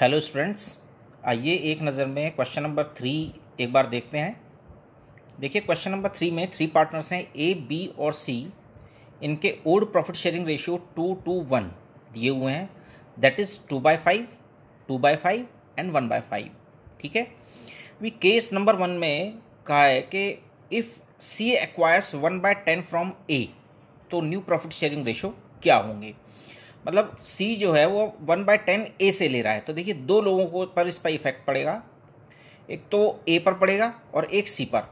hello students आइए एक नज़र में क्वेश्चन नंबर थ्री एक बार देखते हैं देखिए क्वेश्चन नंबर थ्री में थ्री पार्टनर्स हैं ए बी और सी इनके old profit sharing ratio two two one दिए हुए हैं that is two by five two by five and one by five ठीक है अभी केस नंबर वन में कहा है कि if C acquires one by ten from A तो न्यू प्रॉफिट शेयरिंग रेशियो क्या होंगे मतलब सी जो है वो वन बाय टेन ए से ले रहा है तो देखिए दो लोगों को पर इस पर इफेक्ट पड़ेगा एक तो ए पर पड़ेगा और एक सी पर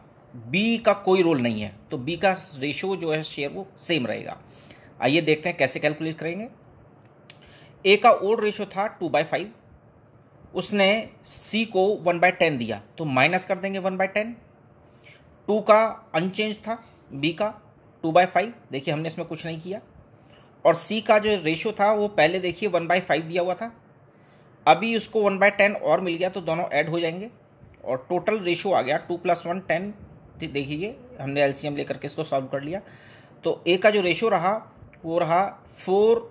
बी का कोई रोल नहीं है तो बी का रेशो जो है शेयर वो सेम रहेगा आइए देखते हैं कैसे कैलकुलेट करेंगे ए का ओल्ड रेशो था टू बाई फाइव उसने सी को वन बाय टेन दिया तो माइनस कर देंगे वन बाय टेन टू का अनचेंज था बी का टू बाय फाइव देखिए हमने इसमें कुछ नहीं किया और सी का जो रेशो था वो पहले देखिए वन बाई फाइव दिया हुआ था अभी उसको वन बाई टेन और मिल गया तो दोनों ऐड हो जाएंगे और टोटल रेशो आ गया टू प्लस वन टेन देखिए हमने एलसीएम लेकर के इसको सॉल्व कर लिया तो ए का जो रेशो रहा वो रहा फोर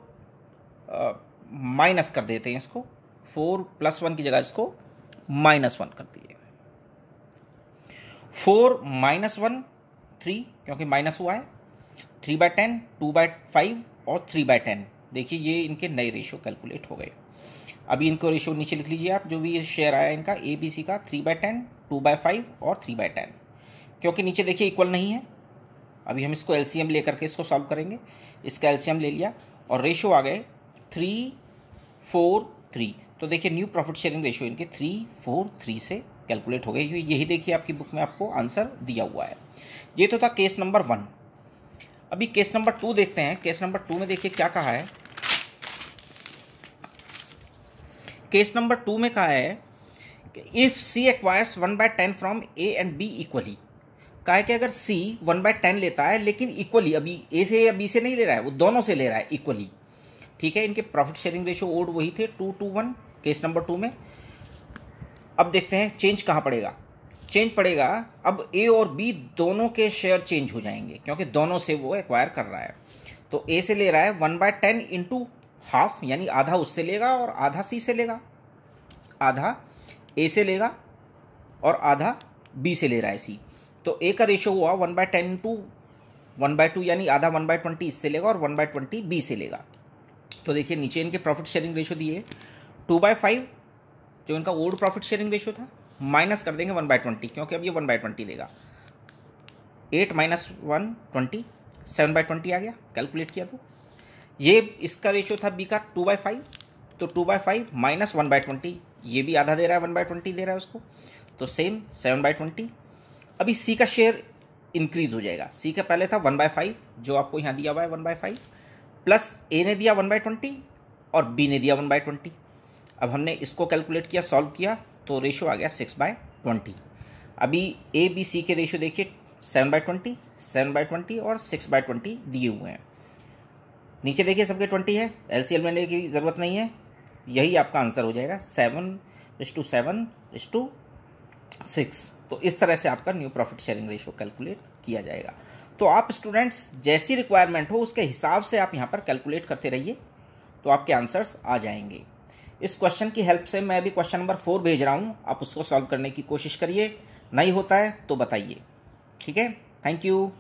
माइनस कर देते हैं इसको फोर प्लस वन की जगह इसको माइनस वन कर दिए फोर माइनस वन थ्री क्योंकि माइनस हुआ है three by ten two by five और थ्री बाय टेन देखिए ये इनके नए रेशो कैलकुलेट हो गए अभी इनको रेशो नीचे लिख लीजिए आप जो भी शेयर आया इनका ए बी सी का three by ten two by five और थ्री बाय टेन क्योंकि नीचे देखिए इक्वल नहीं है अभी हम इसको एलसीएम लेकर के इसको सॉल्व करेंगे इसका एलसीएम ले लिया और रेशो आ गए थ्री फोर थ्री तो देखिए न्यू प्रॉफिट शेयरिंग रेशो इनके थ्री फोर थ्री से कैलकुलेट हो गए यही देखिए आपकी बुक में आपको आंसर दिया हुआ है ये तो था केस नंबर वन अभी केस नंबर टू देखते हैं केस नंबर टू में देखिए क्या कहा है केस नंबर टू में कहा है if C acquires one by ten from A and B equally कहा है कि अगर सी वन बाय टेन लेता है लेकिन इक्वली अभी ए से या बी से नहीं ले रहा है वो दोनों से ले रहा है इक्वली ठीक है इनके प्रॉफिट शेयरिंग रेशियो ओल्ड वही थे two two one case number two में अब देखते हैं चेंज कहां पड़ेगा चेंज पड़ेगा अब ए और बी दोनों के शेयर चेंज हो जाएंगे क्योंकि दोनों से वो एक्वायर कर रहा है तो ए से ले रहा है one by ten into half यानी आधा उससे लेगा और आधा सी से लेगा आधा ए से लेगा और आधा बी से ले रहा है सी तो ए का रेशो हुआ one by ten two one by two यानी आधा वन बाय ट्वेंटी इससे लेगा और वन बाय ट्वेंटी बी से लेगा तो देखिए नीचे इनके प्रॉफिट शेयरिंग रेशो दिए टू बाय फाइव जो इनका ओल्ड प्रॉफिट शेयरिंग रेशो था माइनस कर देंगे वन बाय ट्वेंटी क्योंकि अब ये वन बाय ट्वेंटी देगा eight minus one twenty seven by twenty आ गया कैलकुलेट किया तो ये इसका रेशियो था बी का टू बाय फाइव तो two by five minus one by twenty ये भी आधा दे रहा है वन बाय ट्वेंटी दे रहा है उसको तो सेम सेवन बाय ट्वेंटी अभी सी का शेयर इंक्रीज हो जाएगा सी का पहले था वन बाय फाइव जो आपको यहाँ दिया हुआ है one by five plus A ने दिया वन बाय ट्वेंटी और बी ने दिया वन बाय ट्वेंटी अब हमने इसको कैलकुलेट किया सॉल्व किया तो रेशो आ गया सिक्स बाय ट्वेंटी अभी ए बी सी के रेशो देखिए seven by twenty seven by twenty और सिक्स बाय ट्वेंटी दिए हुए हैं नीचे देखिए सबके ट्वेंटी है एल सी एल लेने की ज़रूरत नहीं है यही आपका आंसर हो जाएगा seven is to seven is to six तो इस तरह से आपका new profit sharing ratio calculate किया जाएगा तो आप स्टूडेंट्स जैसी रिक्वायरमेंट हो उसके हिसाब से आप यहाँ पर कैलकुलेट करते रहिए तो आपके आंसर्स आ जाएंगे इस क्वेश्चन की हेल्प से मैं अभी क्वेश्चन नंबर फोर भेज रहा हूँ आप उसको सॉल्व करने की कोशिश करिए नहीं होता है तो बताइए ठीक है थैंक यू